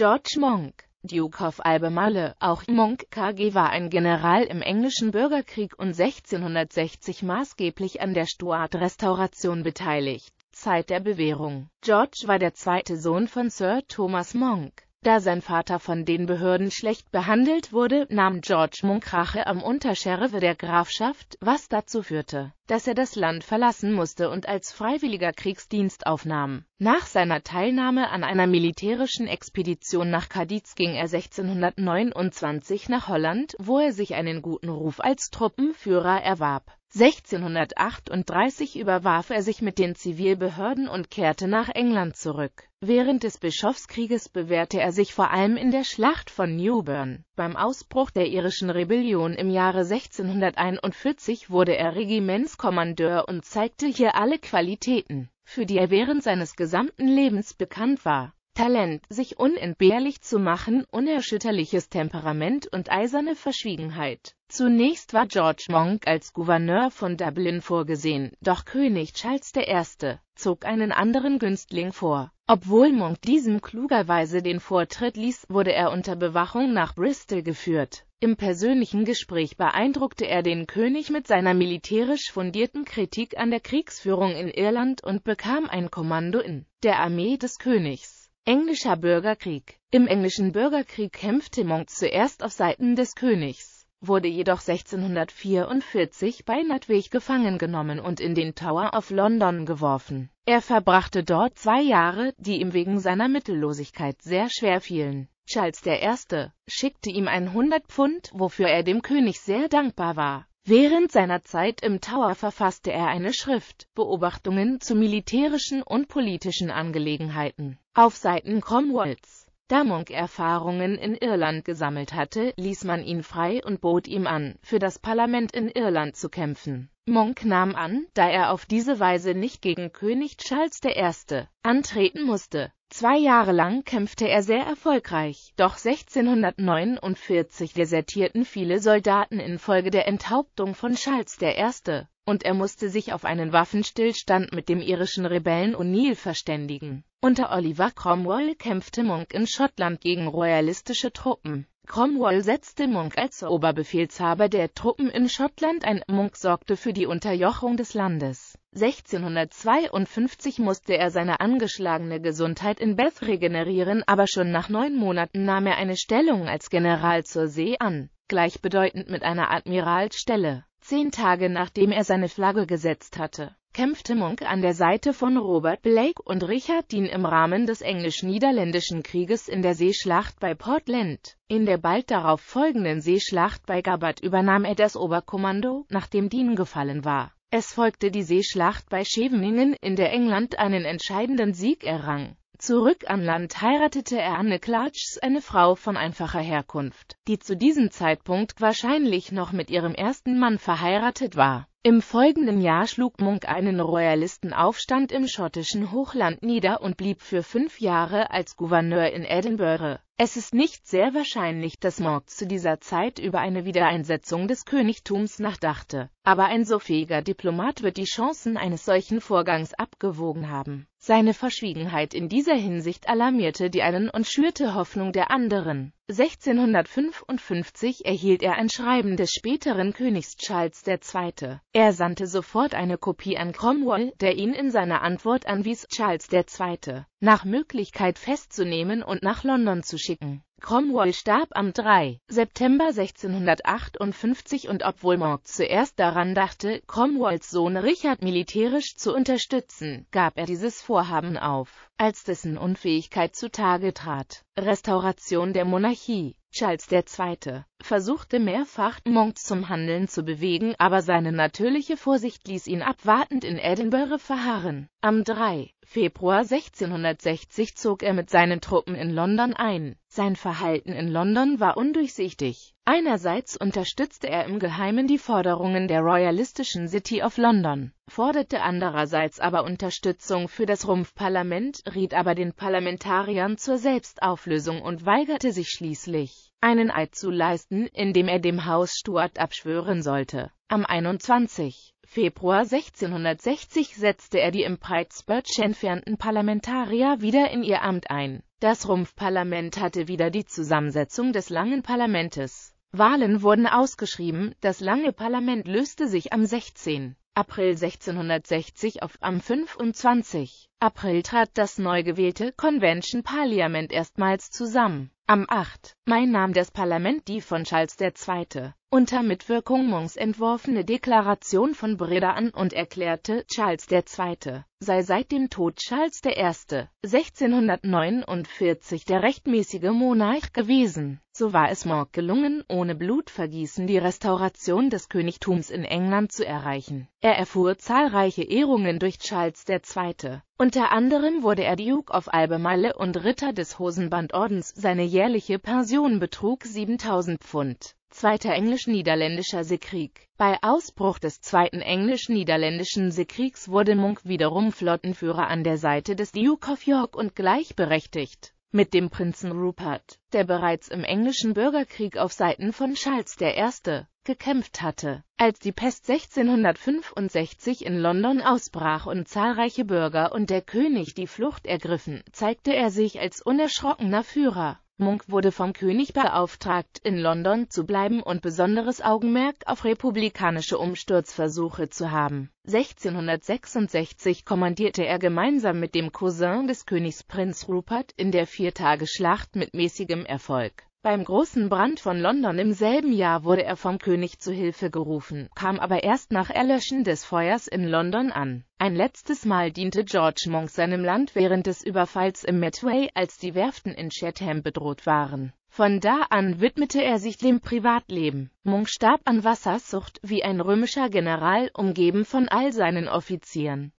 George Monk, Duke of Albemarle, auch Monk KG war ein General im englischen Bürgerkrieg und 1660 maßgeblich an der Stuart-Restauration beteiligt. Zeit der Bewährung. George war der zweite Sohn von Sir Thomas Monk. Da sein Vater von den Behörden schlecht behandelt wurde, nahm George Munkrache am Untersheriff der Grafschaft, was dazu führte, dass er das Land verlassen musste und als freiwilliger Kriegsdienst aufnahm. Nach seiner Teilnahme an einer militärischen Expedition nach Cadiz ging er 1629 nach Holland, wo er sich einen guten Ruf als Truppenführer erwarb 1638 überwarf er sich mit den Zivilbehörden und kehrte nach England zurück. Während des Bischofskrieges bewährte er sich vor allem in der Schlacht von Newburn. Beim Ausbruch der irischen Rebellion im Jahre 1641 wurde er Regimentskommandeur und zeigte hier alle Qualitäten, für die er während seines gesamten Lebens bekannt war Talent, sich unentbehrlich zu machen, unerschütterliches Temperament und eiserne Verschwiegenheit. Zunächst war George Monk als Gouverneur von Dublin vorgesehen, doch König Charles I. zog einen anderen Günstling vor. Obwohl Monk diesem klugerweise den Vortritt ließ, wurde er unter Bewachung nach Bristol geführt. Im persönlichen Gespräch beeindruckte er den König mit seiner militärisch fundierten Kritik an der Kriegsführung in Irland und bekam ein Kommando in der Armee des Königs. Englischer Bürgerkrieg Im englischen Bürgerkrieg kämpfte Monk zuerst auf Seiten des Königs, wurde jedoch 1644 bei Nutwig gefangen genommen und in den Tower of London geworfen. Er verbrachte dort zwei Jahre, die ihm wegen seiner Mittellosigkeit sehr schwer fielen. Charles I. schickte ihm 100 Pfund, wofür er dem König sehr dankbar war. Während seiner Zeit im Tower verfasste er eine Schrift, Beobachtungen zu militärischen und politischen Angelegenheiten. Auf Seiten Cromwells, da Monk Erfahrungen in Irland gesammelt hatte, ließ man ihn frei und bot ihm an, für das Parlament in Irland zu kämpfen. Monk nahm an, da er auf diese Weise nicht gegen König Charles I. antreten musste, Zwei Jahre lang kämpfte er sehr erfolgreich, doch 1649 desertierten viele Soldaten infolge der Enthauptung von Charles I., und er musste sich auf einen Waffenstillstand mit dem irischen Rebellen O'Neill verständigen. Unter Oliver Cromwell kämpfte Monk in Schottland gegen royalistische Truppen. Cromwell setzte Monk als Oberbefehlshaber der Truppen in Schottland ein, Monk sorgte für die Unterjochung des Landes. 1652 musste er seine angeschlagene Gesundheit in Beth regenerieren, aber schon nach neun Monaten nahm er eine Stellung als General zur See an, gleichbedeutend mit einer Admiralstelle. Zehn Tage nachdem er seine Flagge gesetzt hatte, kämpfte Monk an der Seite von Robert Blake und Richard Dean im Rahmen des Englisch-Niederländischen Krieges in der Seeschlacht bei Portland. In der bald darauf folgenden Seeschlacht bei Gabbard übernahm er das Oberkommando, nachdem Dean gefallen war. Es folgte die Seeschlacht bei Scheveningen, in der England einen entscheidenden Sieg errang. Zurück an Land heiratete er Anne Klatschs, eine Frau von einfacher Herkunft, die zu diesem Zeitpunkt wahrscheinlich noch mit ihrem ersten Mann verheiratet war. Im folgenden Jahr schlug Munk einen Royalistenaufstand im schottischen Hochland nieder und blieb für fünf Jahre als Gouverneur in Edinburgh. Es ist nicht sehr wahrscheinlich, dass Monk zu dieser Zeit über eine Wiedereinsetzung des Königtums nachdachte, aber ein so fähiger Diplomat wird die Chancen eines solchen Vorgangs abgewogen haben. Seine Verschwiegenheit in dieser Hinsicht alarmierte die einen und schürte Hoffnung der anderen. 1655 erhielt er ein Schreiben des späteren Königs Charles II. Er sandte sofort eine Kopie an Cromwell, der ihn in seiner Antwort anwies, Charles II. nach Möglichkeit festzunehmen und nach London zu schicken. Cromwell starb am 3. September 1658 und obwohl Monk zuerst daran dachte, Cromwells Sohn Richard militärisch zu unterstützen, gab er dieses Vorhaben auf, als dessen Unfähigkeit zutage trat. Restauration der Monarchie Charles II. versuchte mehrfach, Monk zum Handeln zu bewegen, aber seine natürliche Vorsicht ließ ihn abwartend in Edinburgh verharren. Am 3. Februar 1660 zog er mit seinen Truppen in London ein. Sein Verhalten in London war undurchsichtig. Einerseits unterstützte er im Geheimen die Forderungen der royalistischen City of London, forderte andererseits aber Unterstützung für das Rumpfparlament, riet aber den Parlamentariern zur Selbstauflösung und weigerte sich schließlich, einen Eid zu leisten, indem er dem Haus Stuart abschwören sollte. Am 21. Februar 1660 setzte er die im Pittsburgh entfernten Parlamentarier wieder in ihr Amt ein. Das Rumpfparlament hatte wieder die Zusammensetzung des langen Parlamentes. Wahlen wurden ausgeschrieben, das lange Parlament löste sich am 16. April 1660 auf am 25. April trat das neu gewählte Convention Parliament erstmals zusammen. Am 8. Mai nahm das Parlament die von Charles II. unter Mitwirkung Monks entworfene Deklaration von Breda an und erklärte, Charles II. sei seit dem Tod Charles I. 1649 der rechtmäßige Monarch gewesen. So war es Monk gelungen, ohne Blutvergießen die Restauration des Königtums in England zu erreichen. Er erfuhr zahlreiche Ehrungen durch Charles II unter anderem wurde er Duke of Albemarle und Ritter des Hosenbandordens, seine jährliche Pension betrug 7000 Pfund. Zweiter englisch-niederländischer Seekrieg Bei Ausbruch des Zweiten englisch-niederländischen Seekriegs wurde Munk wiederum Flottenführer an der Seite des Duke of York und gleichberechtigt mit dem Prinzen Rupert, der bereits im englischen Bürgerkrieg auf Seiten von Charles I gekämpft hatte. Als die Pest 1665 in London ausbrach und zahlreiche Bürger und der König die Flucht ergriffen, zeigte er sich als unerschrockener Führer. Munk wurde vom König beauftragt, in London zu bleiben und besonderes Augenmerk auf republikanische Umsturzversuche zu haben. 1666 kommandierte er gemeinsam mit dem Cousin des Königs Prinz Rupert in der Viertageschlacht mit mäßigem Erfolg. Beim großen Brand von London im selben Jahr wurde er vom König zu Hilfe gerufen, kam aber erst nach Erlöschen des Feuers in London an. Ein letztes Mal diente George Monk seinem Land während des Überfalls im Medway, als die Werften in Chatham bedroht waren. Von da an widmete er sich dem Privatleben. Monk starb an Wassersucht wie ein römischer General, umgeben von all seinen Offizieren.